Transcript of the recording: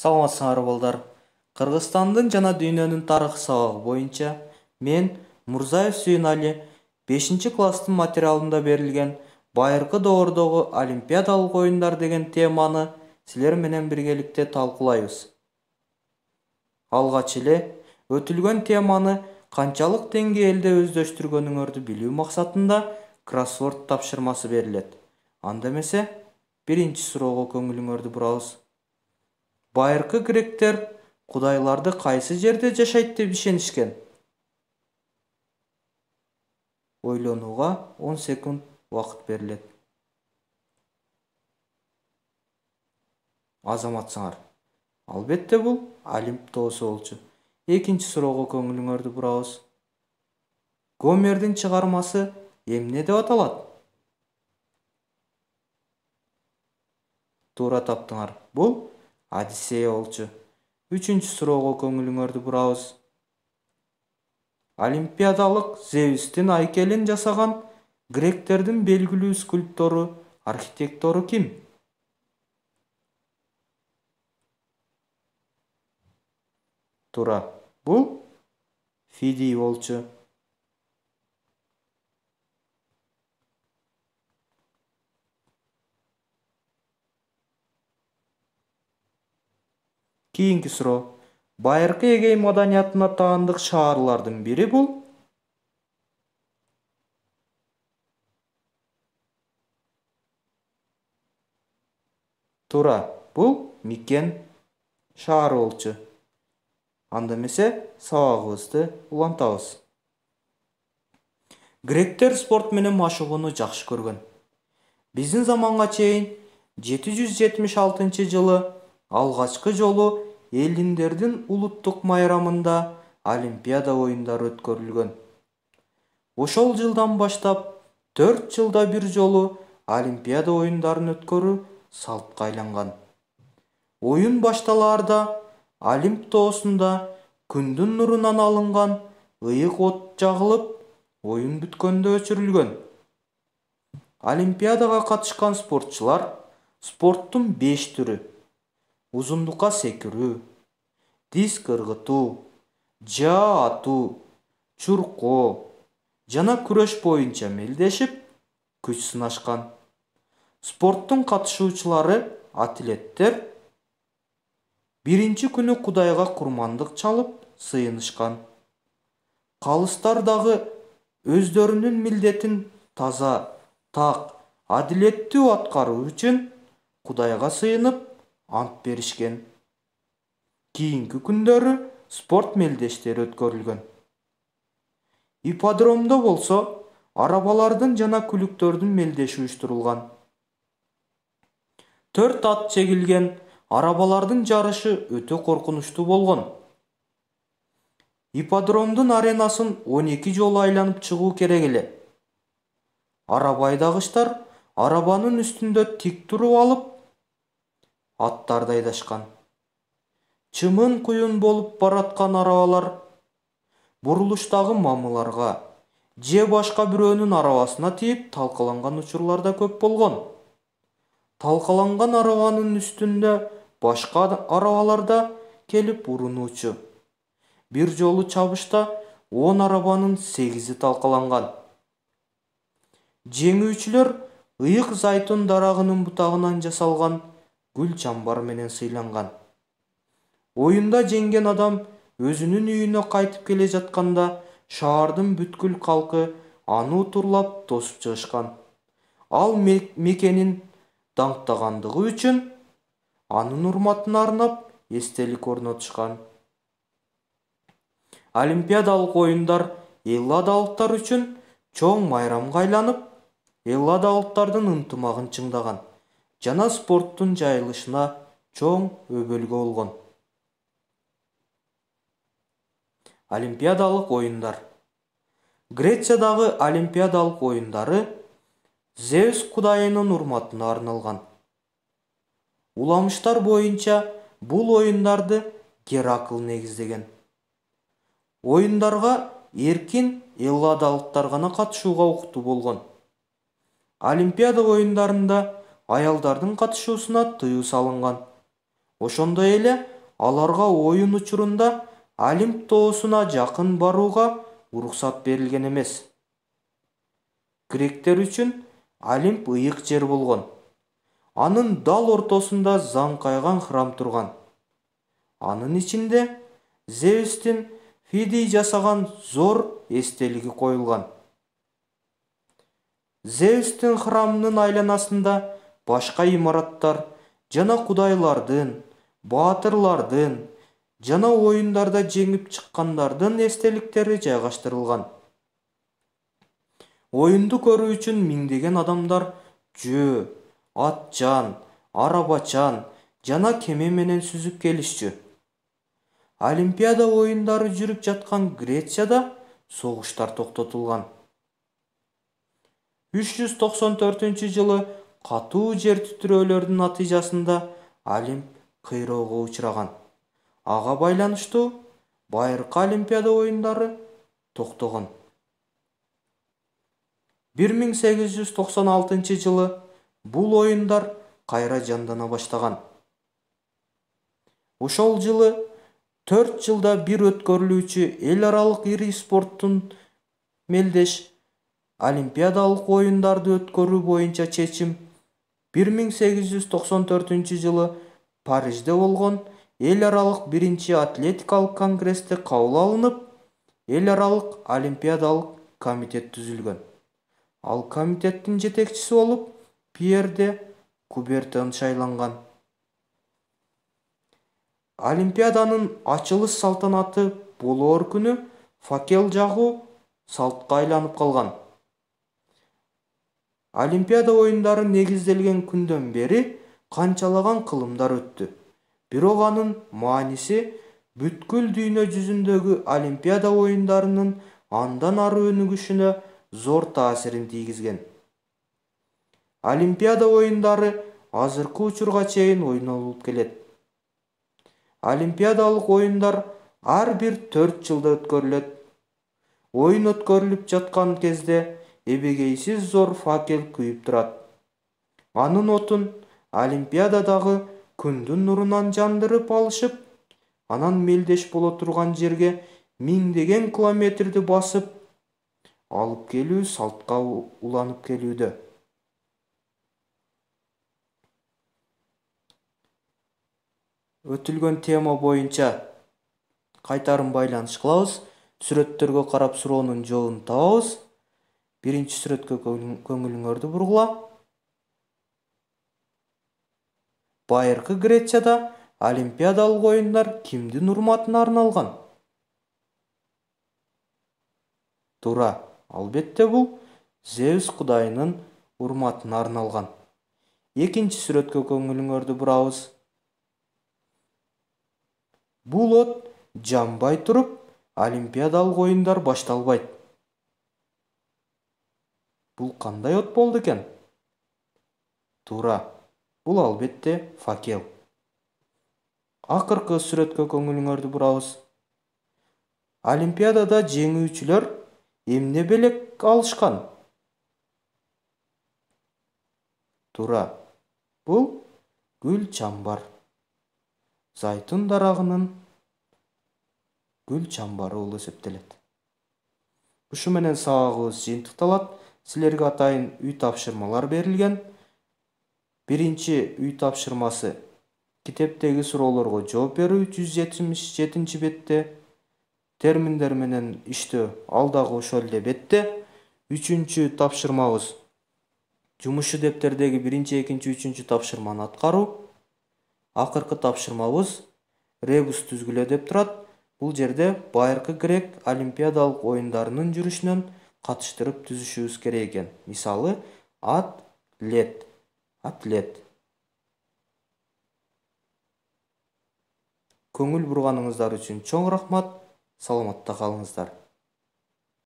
саламатсыңар балдар кыргызстандын жана дүйнөнүн тарыхы сабагы бойынша, мен мурзаев 5 бешинчи класстын материалында берілген «Байырқы доордогу олимпиадалық ойындар» деген теманы силер менен биргеликте талкуулайбыз алгач эле өтүлгөн теманы канчалык деңгээлде өрді білу мақсатында кроссворд тапшырмасы беріледі. анда эмесе биринчи суроого көңүлүңөрдү бурабыз байыркы гректер кудайларды кайсы жерде жашайт деп ишенишкен ойлонууга он секунд убакыт берилет азаматсыңар албетте бул олимп тоосу болчу экинчи суроого көңүлүңөрдү бурабыз гомердин чыгармасы эмне деп аталат туура таптыңар бул одиссея болчу үчүнчү суроого көңүлүңөрдү бурабыз олимпиадалык зевстин айкелин жасаган гректердин белгилүү скульптору архитектору ким туура бул фидий болчу кейінгі сұрау байырқы егей маданиятына таандык шаарлардын бірі бұл. тура бұл микен шаары болчу анда эмесе сабагыбызды улантабыз гректер спорт менен машыгууну жакшы көргөн биздин заманга чейин 776 жылы алгачкы жолу элиндердин улуттук майрамында олимпиада оюндары өткөрүлгөн ошол жылдан баштап төрт жылда бир жолу олимпиада оюндарын өткөрүү салтка айланган оюн башталаарда олимп тоосунда күндүн нурунан алынган ыйык от жагылып оюн бүткөндө өчүрүлгөн олимпиадага катышкан спортчулар спорттун беш түрү ұзындыққа секіру диск ырғыту жа ату чурко жана күрөш боюнча мелдешип күч сынашкан спорттун катышуучулары атлеттер биринчи күнү кудайга курмандык чалып сыйынышкан калыстар дагы өздөрүнүн милдетин таза так адилеттүү аткаруу үчүн кудайга сыйынып ант беришкен кийинки күндөрү спорт мелдештери өткөрүлгөн ипподромдо болсо арабалардын жана күлүктөрдүн мелдеши уюштурулган төрт ат чегилген арабалардын жарышы өтө коркунучтуу болгон ипподромдун аренасын он эки жолу айланып чыгуу керек эле араба айдагычтар арабанын үстүндө тик туруп алып аттарды айдашқан чымын құйын болып баратқан аралар бұрылыштағы мамыларға же башқа біреуінің арабасына тиіп талқыланған учурлар да көп болған талқыланған араланың үстінде башқа да келіп ұрынушы бір жолы чабышта он арабаның сегізі талқаланған жеңүүчүлөр ыйык зайтун дарағының бутагынан жасалган гүл менен сыйланган ойында жеңген адам өзінің үйіне қайтып келе жатқанда шаардын бүткіл халқы аны турлап тосып чыгышкан ал мекенин даңктагандыгы үшін анын урматына арнап естелік орнотушкан олимпиадалық ойындар элладалыктар үчүн чоң майрамга айланып элладалыктардын ынтымагын чыңдаган жана спорттун жайылышына чоң өбөлгө болгон олимпиадалык оюндар грециядагы олимпиадалык оюндары зевс кудайынын урматына арналган уламыштар боюнча бул оюндарды геракл негиздеген оюндарга эркин элладалыктар гана катышууга укуктуу болгон олимпиада оюндарында Аялдардың қатышуысына тыю салынған. ошондой эле аларға оюн учурунда олимп тоосуна жакын барууга уруксат берилген эмес гректер үчүн олимп ыйык жер болгон анын дал ортосунда заңкайган храм турган анын ичинде зевстин фидий жасаган зор эстелиги коюлган зевстин храмынын айланасында башка имараттар жана кудайлардын баатырлардын жана оюндарда жеңип чыккандардын эстеликтери жайгаштырылган оюнду көрүү үчүн миңдеген адамдар жөө атчан арабачан жана кеме менен сүзүп келишчү олимпиада оюндары жүрүп жаткан грецияда согуштар токтотулган үч жүз токсон төртүнчү жылы катуу жер титирөөлөрдүн натыйжасында олимп кыйроого учураган ага байланыштуу байыркы олимпиада оюндары токтогон бир миң сегиз жүз токсон алтынчы жылы бул оюндар кайра жандана баштаган ошол жылы төрт жылда бир өткөрүлүүчү эл аралык ири спорттун мелдеш олимпиадалык оюндарды өткөрүү боюнча чечим 1894 жылы парижде болған аралық бірінші атлетикалық конгресте қаулы алынып ел аралық олимпиадалық комитет түзілген ал комитеттің жетекшісі болып Пьерде де кубертен шайланған. олимпиаданың ачылыс салтанаты болуыр күні факел жағу салтқа айланып қалған олимпиада оюндары негизделген күндөн бери канчалаган кылымдар өттү бирок анын мааниси бүткүл дүйнө жүзүндөгү олимпиада оюндарынын андан ары өнүгүшүнө зор таасирин тийгизген олимпиада оюндары азыркы учурга чейин ойнолуп келет олимпиадалык оюндар ар бир төрт жылда өткөрүлөт оюн өткөрүлүп жаткан кезде ебегейсіз зор факел күйіп тұрады аның отын олимпиададағы күндің нұрынан жандырып алышып, анан мелдеш бола тұрған жерге миңдеген километрді басып алып келу салтқа уланып келуді өтілген тема бойынша қайтарым байланыш қылабыз сүрөттөргө карап суроонун жолын табабыз биринчи сүрөткө көңүлүңөрдү бургула байыркы грецияда олимпиадалык оюндар кимдин урматына арналган туура албетте бул зевс кудайынын урматына арналган экинчи сүрөткө көңүлүңөрдү бурабыз бул от жанбай туруп олимпиадалык оюндар башталбайт бұл қандай от болды екен тура бұл албетте факел акыркы сүрөткө көңүлүңөрдү бурабыз олимпиадада жеңүүчүлөр эмне белек алышкан тура бұл гүл чамбар зайтун дарагынын гүл чамбары болуп эсептелет ушу менен сабагыбыз жыйынтыкталат силерге атайын үй тапшырмалар берилген биринчи үй тапшырмасы китептеги суроолорго жооп берүү жүз жетимиш жетинчи бетте терминдер менен иштөө ал дагы ошол эле бетте үчүнчү тапшырмабыз жумушчу дептердеги биринчи экинчи үчүнчү тапшырманы аткаруу акыркы тапшырмабыз ребус түзгүлө деп турат бул жерде байыркы грек олимпиадалык оюндарынын жүрүшүнөн қатыштырып түзішуіз керек екен мысалы ат лет атлет көңіл бұрғаныңыздар үшін чоң рахмат саламатта қалыңыздар